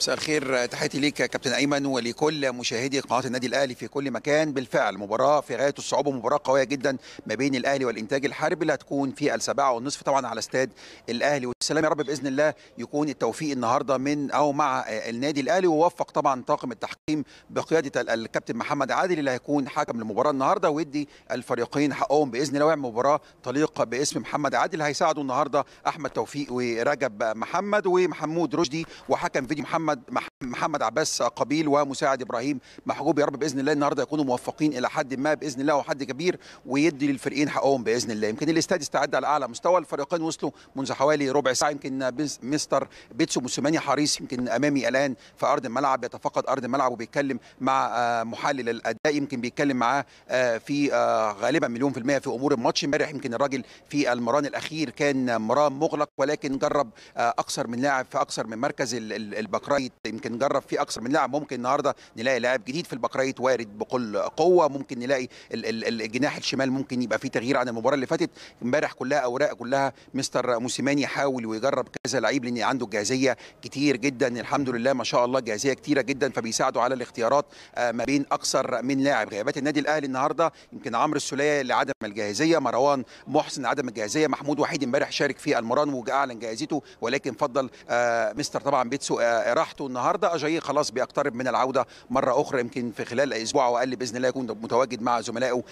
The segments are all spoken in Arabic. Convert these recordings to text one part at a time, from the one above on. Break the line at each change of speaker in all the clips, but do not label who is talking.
مساء الخير تحياتي ليك كابتن ايمن ولكل مشاهدي قناه النادي الاهلي في كل مكان بالفعل مباراه في غايه الصعوبه مباراه قويه جدا ما بين الاهلي والانتاج الحربي اللي هتكون في السبعة والنصف طبعا على استاد الاهلي والسلام يا رب باذن الله يكون التوفيق النهارده من او مع النادي الاهلي ووفق طبعا طاقم التحكيم بقياده الكابتن محمد عادل اللي هيكون حكم المباراه النهارده ويدي الفريقين حقهم باذن الله ويعمل مباراه طليقه باسم محمد عادل هيساعده النهارده احمد توفيق ورجب محمد ومحمود رشدي وحكم فيديو محمد محمد محمد عباس قبيل ومساعد ابراهيم محجوب يا رب باذن الله النهارده يكونوا موفقين الى حد ما باذن الله وحد كبير ويدي للفريقين حقهم باذن الله يمكن الاستاد استعد على اعلى مستوى الفريقين وصلوا منذ حوالي ربع ساعه يمكن مستر بيتسو موسيماني حريص يمكن امامي الان في ارض الملعب يتفقد ارض الملعب وبيتكلم مع آه، محلل الاداء يمكن بيتكلم معاه آه، في آه، غالبا مليون في الميه في امور الماتش امبارح يمكن الراجل في المران الاخير كان مران مغلق ولكن جرب اكثر من لاعب في اكثر من مركز البكرة البقريت يمكن نجرب فيه اكثر من لاعب ممكن النهارده نلاقي لاعب جديد في البقريت وارد بكل قوه ممكن نلاقي الجناح الشمال ممكن يبقى فيه تغيير عن المباراه اللي فاتت امبارح كلها اوراق كلها مستر موسيماني يحاول ويجرب كذا لعيب لان عنده جاهزيه كتير جدا الحمد لله ما شاء الله جاهزيه كتيره جدا فبيساعده على الاختيارات آه، ما بين اكثر من لاعب غيابات النادي الاهلي النهارده يمكن عمرو السوليه لعدم الجاهزيه مروان محسن عدم الجاهزيه محمود وحيد امبارح شارك في المران واعلن جاهزيته ولكن فضل آه، مستر طبعا بيتسو آه، راح صحته النهارده اجاي خلاص بيقترب من العوده مره اخرى يمكن في خلال اسبوع او اقل باذن الله يكون متواجد مع زملائه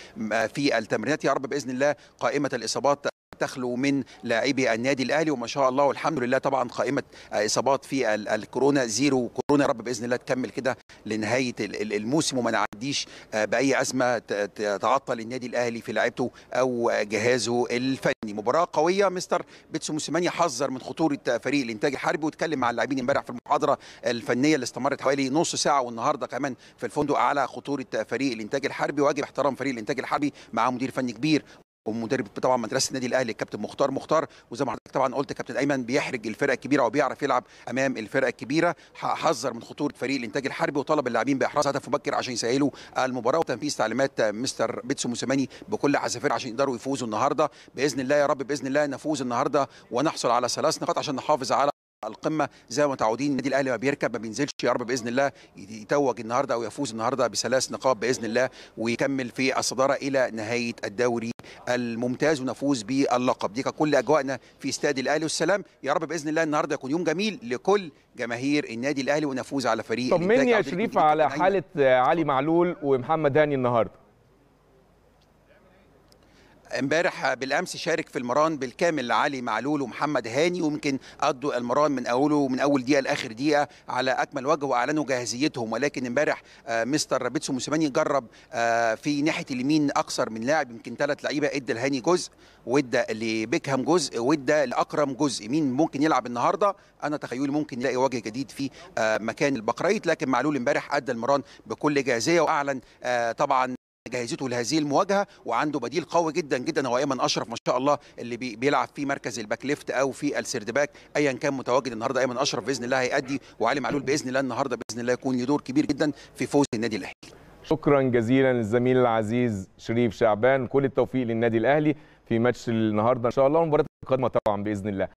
في التمرينات يا رب باذن الله قائمه الاصابات تخلو من لاعبي النادي الاهلي وما شاء الله والحمد لله طبعا قائمه اصابات في الكورونا زيرو كورونا يا رب باذن الله تكمل كده لنهايه الموسم وما نعديش آه، باي ازمه تعطل النادي الاهلي في لعبته او جهازه الفني مباراه قويه مستر بيتسو موسيماني حذر من خطوره فريق الانتاج الحربي واتكلم مع اللاعبين امبارح في المحاضره الفنيه اللي استمرت حوالي نص ساعه والنهارده كمان في الفندق على خطوره فريق الانتاج الحربي واجب احترام فريق الانتاج الحربي مع مدير فني كبير ومدرب طبعا مدرسه النادي الاهلي الكابتن مختار مختار وزي ما حضرتك طبعا قلت كابتن ايمن بيحرج الفرق الكبيره وبيعرف يلعب امام الفرق الكبيره حذر من خطوره فريق الانتاج الحربي وطلب اللاعبين باحراز هدف مبكر عشان يسهلوا المباراه وتنفيذ تعليمات مستر بيتسو موسيماني بكل عزافير عشان يقدروا يفوزوا النهارده باذن الله يا رب باذن الله نفوز النهارده ونحصل على ثلاث نقاط عشان نحافظ على القمه زي ما متعودين النادي الاهلي ما بيركب ما بينزلش يا رب باذن الله يتوج النهارده او يفوز النهارده بثلاث نقاط باذن الله ويكمل في الصداره الى نهايه الدوري الممتاز ونفوز باللقب دي كانت كل اجواءنا في استاد الاهلي والسلام يا رب باذن الله النهارده يكون يوم جميل لكل جماهير النادي الاهلي ونفوز على فريق طمني يا شريف على حاله علي معلول ومحمد هاني النهارده امبارح بالامس شارك في المران بالكامل علي معلول ومحمد هاني ويمكن قضوا المران من اوله من اول دقيقه لاخر دقيقه على اكمل وجه واعلنوا جاهزيتهم ولكن امبارح آه، مستر رابيتسو موسيماني جرب آه، في ناحيه اليمين اكثر من لاعب يمكن ثلاث لعيبه ادى لهاني جزء وادى لبيكهام جزء وادى لاكرم جزء مين ممكن يلعب النهارده انا تخيلي ممكن يلاقي وجه جديد في آه، مكان البقريت لكن معلول امبارح ادى المران بكل جاهزيه واعلن طبعا جاهزيته لهذه المواجهه وعنده بديل قوي جدا جدا هو ايمن اشرف ما شاء الله اللي بيلعب في مركز الباك ليفت او في السيرد باك ايا كان متواجد النهارده ايمن اشرف باذن الله هيأدي وعلي معلول باذن الله النهارده باذن الله يكون له دور كبير جدا في فوز النادي الاهلي شكرا جزيلا للزميل العزيز شريف شعبان كل التوفيق للنادي الاهلي في ماتش النهارده ان شاء الله المباراه القادمه طبعا باذن الله